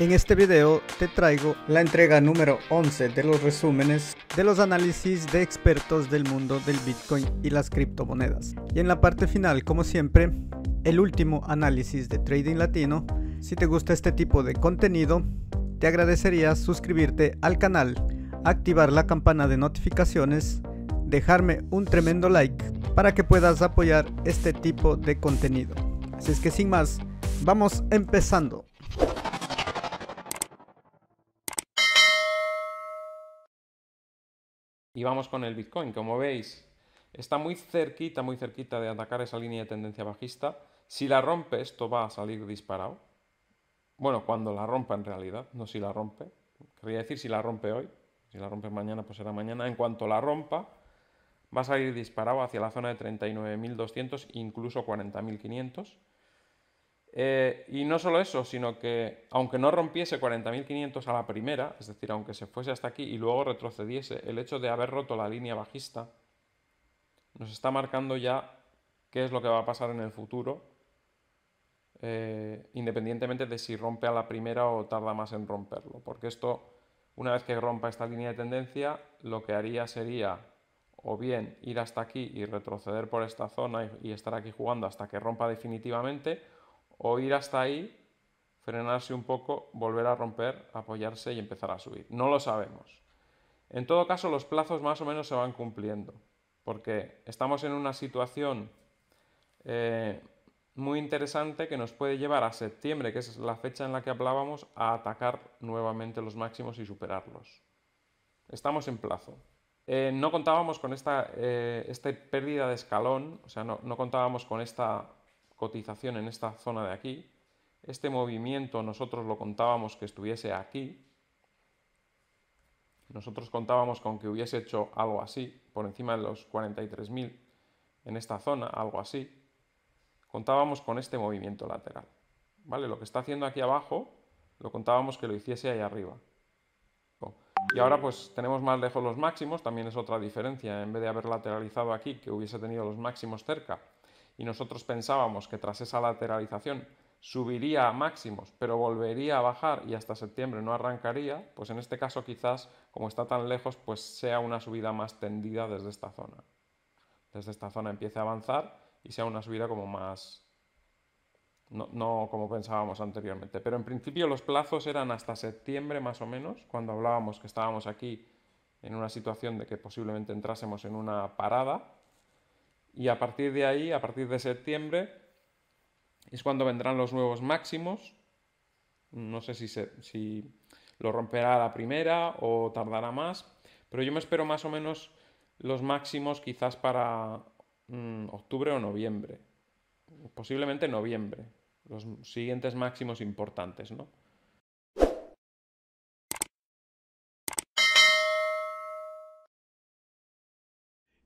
En este video te traigo la entrega número 11 de los resúmenes de los análisis de expertos del mundo del Bitcoin y las criptomonedas. Y en la parte final, como siempre, el último análisis de Trading Latino. Si te gusta este tipo de contenido, te agradecería suscribirte al canal, activar la campana de notificaciones, dejarme un tremendo like para que puedas apoyar este tipo de contenido. Así es que sin más, vamos empezando. Y vamos con el Bitcoin, como veis, está muy cerquita, muy cerquita de atacar esa línea de tendencia bajista. Si la rompe, esto va a salir disparado. Bueno, cuando la rompa en realidad, no si la rompe. Quería decir si la rompe hoy, si la rompe mañana, pues será mañana. En cuanto la rompa, va a salir disparado hacia la zona de 39.200, incluso 40.500. Eh, y no solo eso, sino que aunque no rompiese 40.500 a la primera, es decir, aunque se fuese hasta aquí y luego retrocediese, el hecho de haber roto la línea bajista nos está marcando ya qué es lo que va a pasar en el futuro, eh, independientemente de si rompe a la primera o tarda más en romperlo. Porque esto, una vez que rompa esta línea de tendencia, lo que haría sería o bien ir hasta aquí y retroceder por esta zona y estar aquí jugando hasta que rompa definitivamente, o ir hasta ahí, frenarse un poco, volver a romper, apoyarse y empezar a subir. No lo sabemos. En todo caso, los plazos más o menos se van cumpliendo, porque estamos en una situación eh, muy interesante que nos puede llevar a septiembre, que es la fecha en la que hablábamos, a atacar nuevamente los máximos y superarlos. Estamos en plazo. Eh, no contábamos con esta, eh, esta pérdida de escalón, o sea, no, no contábamos con esta cotización en esta zona de aquí. Este movimiento nosotros lo contábamos que estuviese aquí. Nosotros contábamos con que hubiese hecho algo así, por encima de los 43.000 en esta zona, algo así. Contábamos con este movimiento lateral. ¿Vale? Lo que está haciendo aquí abajo, lo contábamos que lo hiciese ahí arriba. Y ahora pues tenemos más lejos los máximos, también es otra diferencia, en vez de haber lateralizado aquí, que hubiese tenido los máximos cerca, y nosotros pensábamos que tras esa lateralización subiría a máximos, pero volvería a bajar y hasta septiembre no arrancaría, pues en este caso quizás, como está tan lejos, pues sea una subida más tendida desde esta zona. Desde esta zona empiece a avanzar y sea una subida como más... No, no como pensábamos anteriormente. Pero en principio los plazos eran hasta septiembre más o menos, cuando hablábamos que estábamos aquí en una situación de que posiblemente entrásemos en una parada y a partir de ahí, a partir de septiembre, es cuando vendrán los nuevos máximos. No sé si, se, si lo romperá la primera o tardará más, pero yo me espero más o menos los máximos quizás para mm, octubre o noviembre. Posiblemente noviembre, los siguientes máximos importantes, ¿no?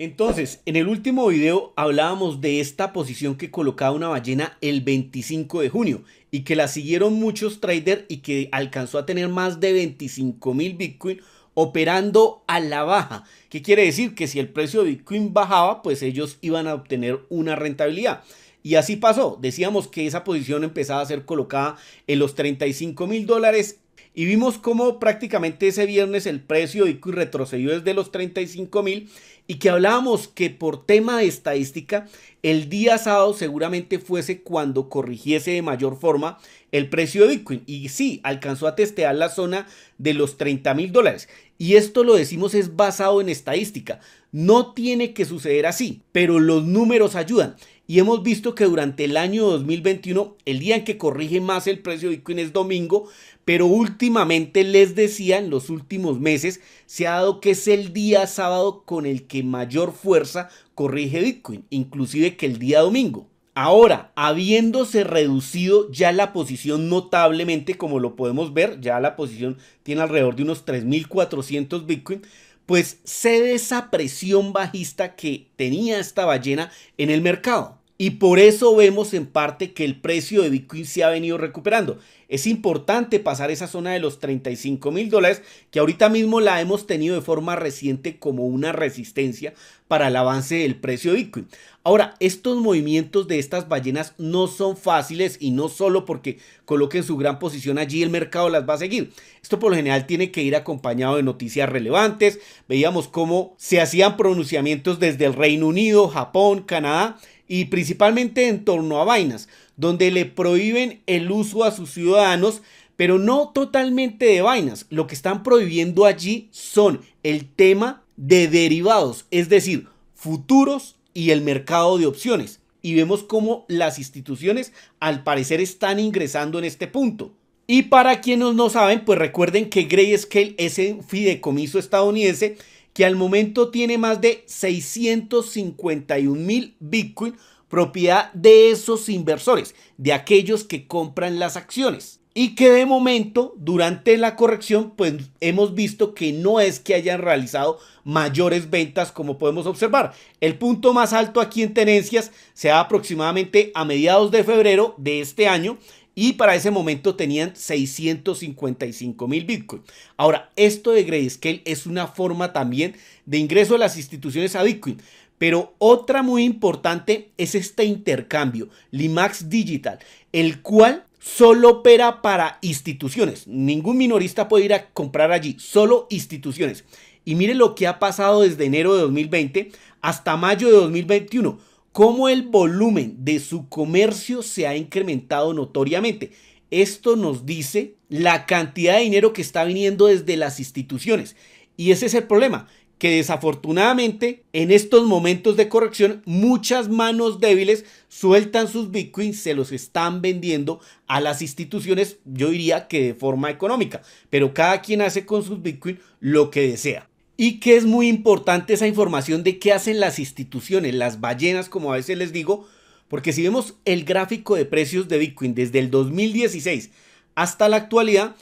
Entonces, en el último video hablábamos de esta posición que colocaba una ballena el 25 de junio y que la siguieron muchos traders y que alcanzó a tener más de 25 mil Bitcoin operando a la baja. ¿Qué quiere decir? Que si el precio de Bitcoin bajaba, pues ellos iban a obtener una rentabilidad. Y así pasó. Decíamos que esa posición empezaba a ser colocada en los 35 mil dólares y vimos cómo prácticamente ese viernes el precio de Bitcoin retrocedió desde los 35 mil y que hablábamos que por tema de estadística, el día sábado seguramente fuese cuando corrigiese de mayor forma el precio de Bitcoin. Y sí, alcanzó a testear la zona de los 30 mil dólares. Y esto lo decimos es basado en estadística. No tiene que suceder así, pero los números ayudan. Y hemos visto que durante el año 2021, el día en que corrige más el precio de Bitcoin es domingo, pero último últimamente les decía, en los últimos meses, se ha dado que es el día sábado con el que mayor fuerza corrige Bitcoin, inclusive que el día domingo. Ahora, habiéndose reducido ya la posición notablemente, como lo podemos ver, ya la posición tiene alrededor de unos 3.400 Bitcoin, pues cede esa presión bajista que tenía esta ballena en el mercado. Y por eso vemos en parte que el precio de Bitcoin se ha venido recuperando. Es importante pasar esa zona de los 35 mil dólares que ahorita mismo la hemos tenido de forma reciente como una resistencia para el avance del precio de Bitcoin. Ahora, estos movimientos de estas ballenas no son fáciles y no solo porque coloquen su gran posición allí el mercado las va a seguir. Esto por lo general tiene que ir acompañado de noticias relevantes. Veíamos cómo se hacían pronunciamientos desde el Reino Unido, Japón, Canadá y principalmente en torno a vainas, donde le prohíben el uso a sus ciudadanos, pero no totalmente de vainas. Lo que están prohibiendo allí son el tema de derivados, es decir, futuros y el mercado de opciones. Y vemos cómo las instituciones al parecer están ingresando en este punto. Y para quienes no saben, pues recuerden que Grayscale es un fideicomiso estadounidense que al momento tiene más de 651 mil Bitcoin propiedad de esos inversores, de aquellos que compran las acciones. Y que de momento, durante la corrección, pues hemos visto que no es que hayan realizado mayores ventas como podemos observar. El punto más alto aquí en tenencias se da aproximadamente a mediados de febrero de este año, y para ese momento tenían 655 mil Bitcoin. Ahora, esto de Grayscale es una forma también de ingreso de las instituciones a Bitcoin. Pero otra muy importante es este intercambio, Limax Digital, el cual solo opera para instituciones. Ningún minorista puede ir a comprar allí, solo instituciones. Y mire lo que ha pasado desde enero de 2020 hasta mayo de 2021 cómo el volumen de su comercio se ha incrementado notoriamente. Esto nos dice la cantidad de dinero que está viniendo desde las instituciones. Y ese es el problema, que desafortunadamente en estos momentos de corrección muchas manos débiles sueltan sus bitcoins, se los están vendiendo a las instituciones, yo diría que de forma económica, pero cada quien hace con sus bitcoins lo que desea y que es muy importante esa información de qué hacen las instituciones, las ballenas, como a veces les digo, porque si vemos el gráfico de precios de Bitcoin desde el 2016 hasta la actualidad,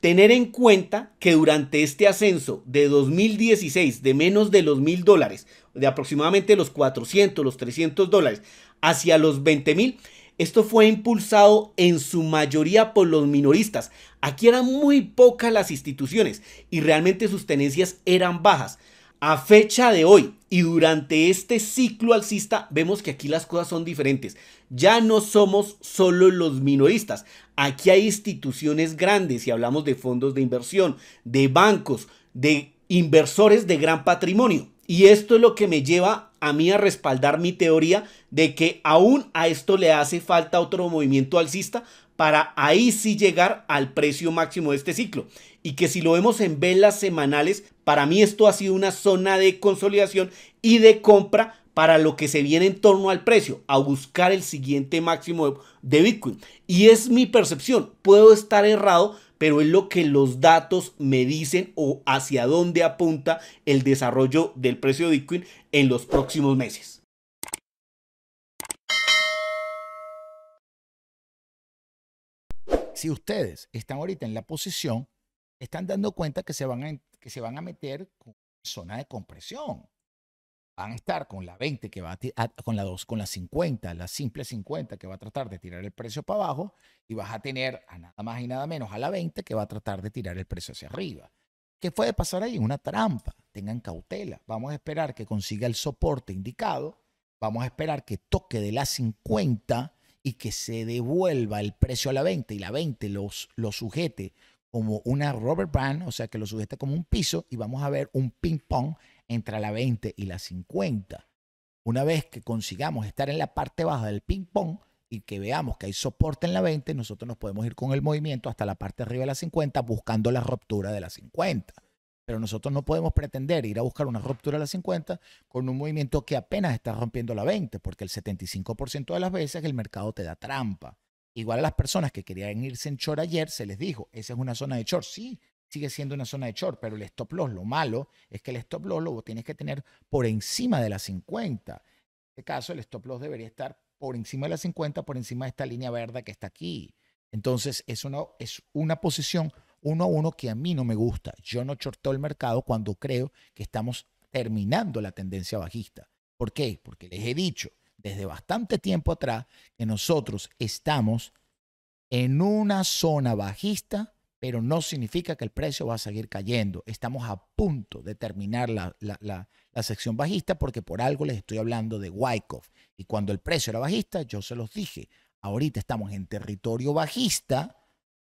tener en cuenta que durante este ascenso de 2016 de menos de los mil dólares, de aproximadamente los 400, los 300 dólares, hacia los 20 mil, esto fue impulsado en su mayoría por los minoristas. Aquí eran muy pocas las instituciones y realmente sus tenencias eran bajas. A fecha de hoy y durante este ciclo alcista vemos que aquí las cosas son diferentes. Ya no somos solo los minoristas. Aquí hay instituciones grandes y hablamos de fondos de inversión, de bancos, de inversores de gran patrimonio. Y esto es lo que me lleva a mí a respaldar mi teoría de que aún a esto le hace falta otro movimiento alcista para ahí sí llegar al precio máximo de este ciclo. Y que si lo vemos en velas semanales, para mí esto ha sido una zona de consolidación y de compra para lo que se viene en torno al precio, a buscar el siguiente máximo de Bitcoin. Y es mi percepción, puedo estar errado, pero es lo que los datos me dicen o hacia dónde apunta el desarrollo del precio de Bitcoin en los próximos meses. Si ustedes están ahorita en la posición, están dando cuenta que se van a, que se van a meter con zona de compresión van a estar con la 20 que va a, ah, con la 2, con la 50, la simple 50 que va a tratar de tirar el precio para abajo y vas a tener a nada más y nada menos a la 20 que va a tratar de tirar el precio hacia arriba. ¿Qué puede pasar ahí? Una trampa. Tengan cautela. Vamos a esperar que consiga el soporte indicado. Vamos a esperar que toque de la 50 y que se devuelva el precio a la 20 y la 20 los, lo sujete como una rubber band, o sea, que lo sujete como un piso y vamos a ver un ping pong entre la 20 y la 50. Una vez que consigamos estar en la parte baja del ping-pong y que veamos que hay soporte en la 20, nosotros nos podemos ir con el movimiento hasta la parte arriba de la 50 buscando la ruptura de la 50. Pero nosotros no podemos pretender ir a buscar una ruptura de la 50 con un movimiento que apenas está rompiendo la 20, porque el 75% de las veces el mercado te da trampa. Igual a las personas que querían irse en short ayer, se les dijo, esa es una zona de short. Sí, sigue siendo una zona de short, pero el stop loss, lo malo es que el stop loss lo tienes que tener por encima de las 50. En este caso, el stop loss debería estar por encima de las 50, por encima de esta línea verde que está aquí. Entonces, es una, es una posición uno a uno que a mí no me gusta. Yo no shorteo el mercado cuando creo que estamos terminando la tendencia bajista. ¿Por qué? Porque les he dicho desde bastante tiempo atrás que nosotros estamos en una zona bajista pero no significa que el precio va a seguir cayendo. Estamos a punto de terminar la, sección bajista porque por algo les estoy hablando de Wyckoff. Y cuando el precio era bajista, yo se los dije, ahorita estamos en territorio bajista,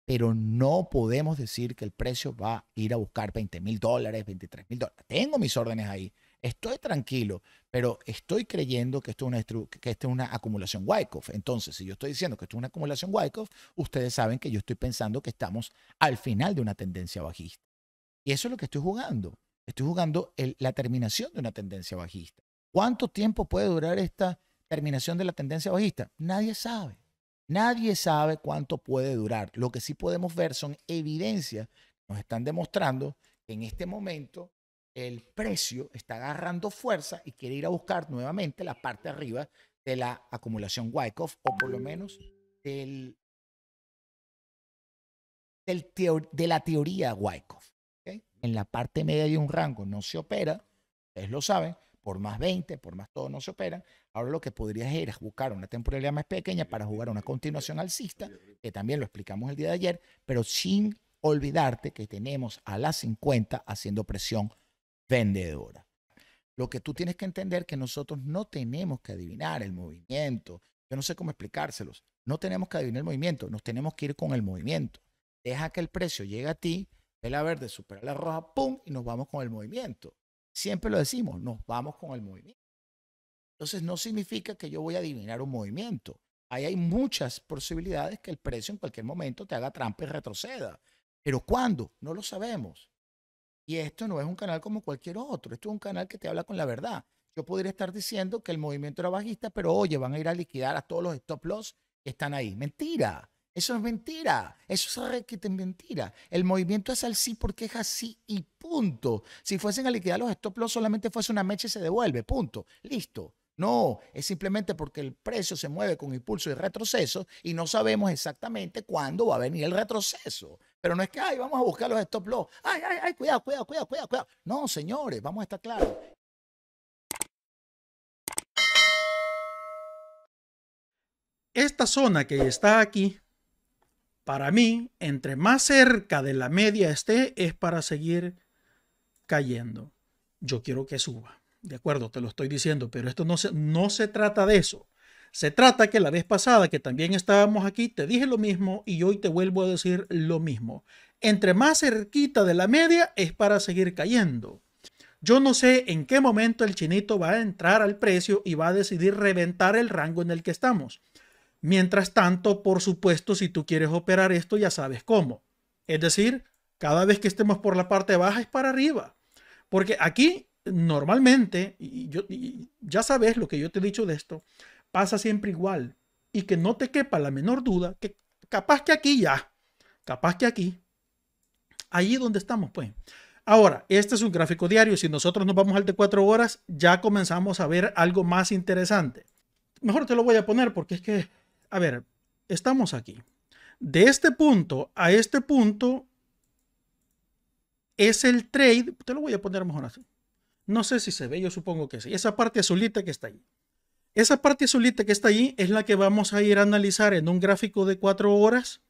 pero no podemos decir que el precio va a ir a buscar 20 mil dólares, 23 mil dólares. Tengo mis órdenes ahí, Estoy tranquilo, pero estoy creyendo que esto es una, que esto es una acumulación Wyckoff. Entonces, si yo estoy diciendo que esto es una acumulación Wyckoff, ustedes saben que yo estoy pensando que estamos al final de una tendencia bajista. Y eso es lo que estoy jugando. Estoy jugando la terminación de una tendencia bajista. ¿Cuánto tiempo puede durar esta terminación de la tendencia bajista? Nadie sabe. Nadie sabe cuánto puede durar. Lo que sí podemos ver son evidencias que nos están demostrando que en este momento el precio está agarrando fuerza y quiere ir a buscar nuevamente la parte arriba de la acumulación Wyckoff o por lo menos de la teoría Wyckoff. En la parte media de un rango no se opera, ustedes lo saben, por más 20, por más todo no se opera. Ahora lo que podrías ir es buscar una temporalidad más pequeña para jugar una continuación alcista, que también lo explicamos el día de ayer, pero sin olvidarte que tenemos a las 50 haciendo presión vendedora. Lo que tú tienes que entender que nosotros no tenemos que adivinar el movimiento. Yo no sé cómo explicárselos. No tenemos que adivinar el movimiento, nos tenemos que ir con el movimiento. Deja que el precio llegue a ti, la verde supera la roja, ¡pum! y nos vamos con el movimiento. Siempre lo decimos, nos vamos con el movimiento. Entonces no significa que yo voy a adivinar un movimiento. Ahí hay muchas posibilidades que el precio en cualquier momento te haga trampa y retroceda. Pero ¿cuándo? No lo sabemos. Y esto no es un canal como cualquier otro, esto es un canal que te habla con la verdad. Yo podría estar diciendo que el movimiento era bajista, pero oye, van a ir a liquidar a todos los stop loss que están ahí. Mentira, eso es mentira, eso es requete mentira. El movimiento es al sí porque es así y punto. Si fuesen a liquidar los stop loss, solamente fuese una mecha y se devuelve, punto, listo. No, es simplemente porque el precio se mueve con impulso y retroceso y no sabemos exactamente cuándo va a venir el retroceso. Pero no es que, ay, vamos a buscar los stop loss. Ay, ay, ay, cuidado, cuidado, cuidado, cuidado, No, señores, vamos a estar claros. Esta zona que está aquí, para mí, entre más cerca de la media esté, es para seguir cayendo. Yo quiero que suba. De acuerdo, te lo estoy diciendo, pero esto no se, no se trata de eso. Se trata que la vez pasada que también estábamos aquí, te dije lo mismo y hoy te vuelvo a decir lo mismo. Entre más cerquita de la media es para seguir cayendo. Yo no sé en qué momento el chinito va a entrar al precio y va a decidir reventar el rango en el que estamos. Mientras tanto, por supuesto, si tú quieres operar esto, ya sabes cómo. Es decir, cada vez que estemos por la parte baja es para arriba. Porque aquí, normalmente, y, yo, ya sabes lo que yo te he dicho de esto, pasa siempre igual. Y que no te quepa la menor duda que capaz que aquí ya, capaz que aquí, ahí donde estamos, pues. Ahora, este es un gráfico diario. Si nosotros nos vamos al de cuatro horas, ya comenzamos a ver algo más interesante. Mejor te lo voy a poner porque es que, a ver, estamos aquí. De este punto a este punto es el trade. Te lo voy a poner mejor así. No sé si se ve, yo supongo que sí. Esa parte azulita que está ahí. Esa parte solita que está allí es la que vamos a ir a analizar en un gráfico de cuatro horas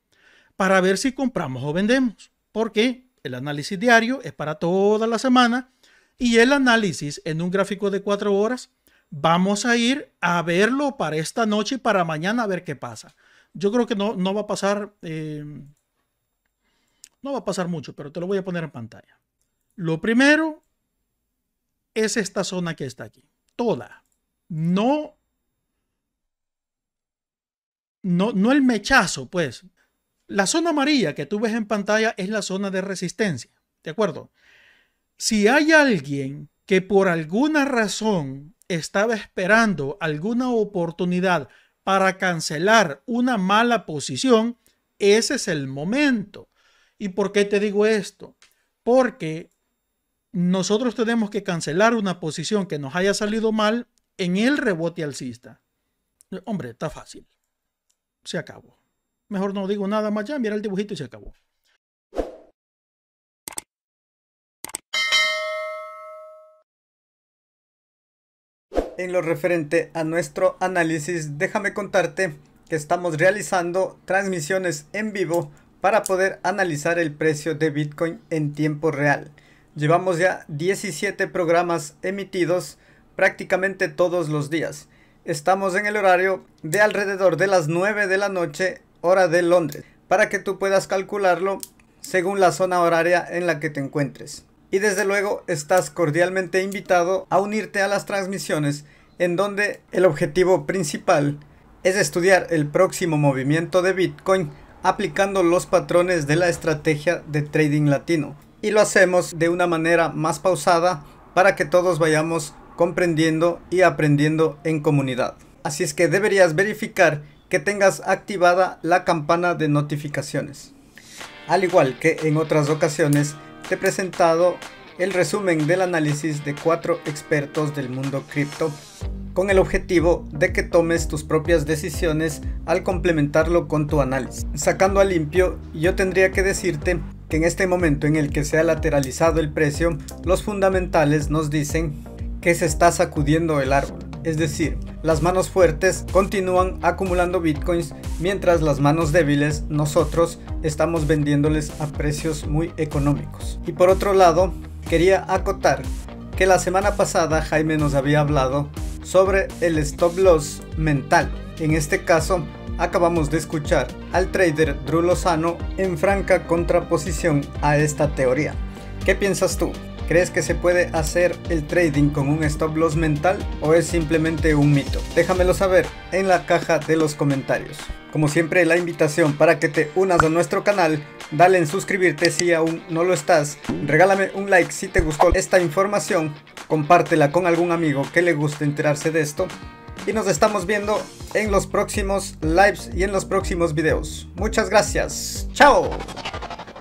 para ver si compramos o vendemos. Porque el análisis diario es para toda la semana y el análisis en un gráfico de cuatro horas vamos a ir a verlo para esta noche y para mañana a ver qué pasa. Yo creo que no, no va a pasar, eh, no va a pasar mucho, pero te lo voy a poner en pantalla. Lo primero es esta zona que está aquí, toda no, no, no el mechazo, pues. La zona amarilla que tú ves en pantalla es la zona de resistencia, ¿de acuerdo? Si hay alguien que por alguna razón estaba esperando alguna oportunidad para cancelar una mala posición, ese es el momento. ¿Y por qué te digo esto? Porque nosotros tenemos que cancelar una posición que nos haya salido mal en el rebote alcista. Hombre, está fácil. Se acabó. Mejor no digo nada más ya, mira el dibujito y se acabó. En lo referente a nuestro análisis, déjame contarte que estamos realizando transmisiones en vivo para poder analizar el precio de Bitcoin en tiempo real. Llevamos ya 17 programas emitidos prácticamente todos los días. Estamos en el horario de alrededor de las 9 de la noche, hora de Londres, para que tú puedas calcularlo según la zona horaria en la que te encuentres. Y desde luego estás cordialmente invitado a unirte a las transmisiones en donde el objetivo principal es estudiar el próximo movimiento de Bitcoin aplicando los patrones de la estrategia de trading latino. Y lo hacemos de una manera más pausada para que todos vayamos comprendiendo y aprendiendo en comunidad. Así es que deberías verificar que tengas activada la campana de notificaciones. Al igual que en otras ocasiones, te he presentado el resumen del análisis de cuatro expertos del mundo cripto con el objetivo de que tomes tus propias decisiones al complementarlo con tu análisis. Sacando a limpio, yo tendría que decirte que en este momento en el que se ha lateralizado el precio, los fundamentales nos dicen que se está sacudiendo el árbol. Es decir, las manos fuertes continúan acumulando bitcoins mientras las manos débiles, nosotros, estamos vendiéndoles a precios muy económicos. Y por otro lado, quería acotar que la semana pasada Jaime nos había hablado sobre el stop loss mental. En este caso, acabamos de escuchar al trader Drew Lozano en franca contraposición a esta teoría. ¿Qué piensas tú? ¿Crees que se puede hacer el trading con un stop loss mental o es simplemente un mito? Déjamelo saber en la caja de los comentarios. Como siempre la invitación para que te unas a nuestro canal, dale en suscribirte si aún no lo estás, regálame un like si te gustó esta información, compártela con algún amigo que le guste enterarse de esto y nos estamos viendo en los próximos lives y en los próximos videos. Muchas gracias, chao.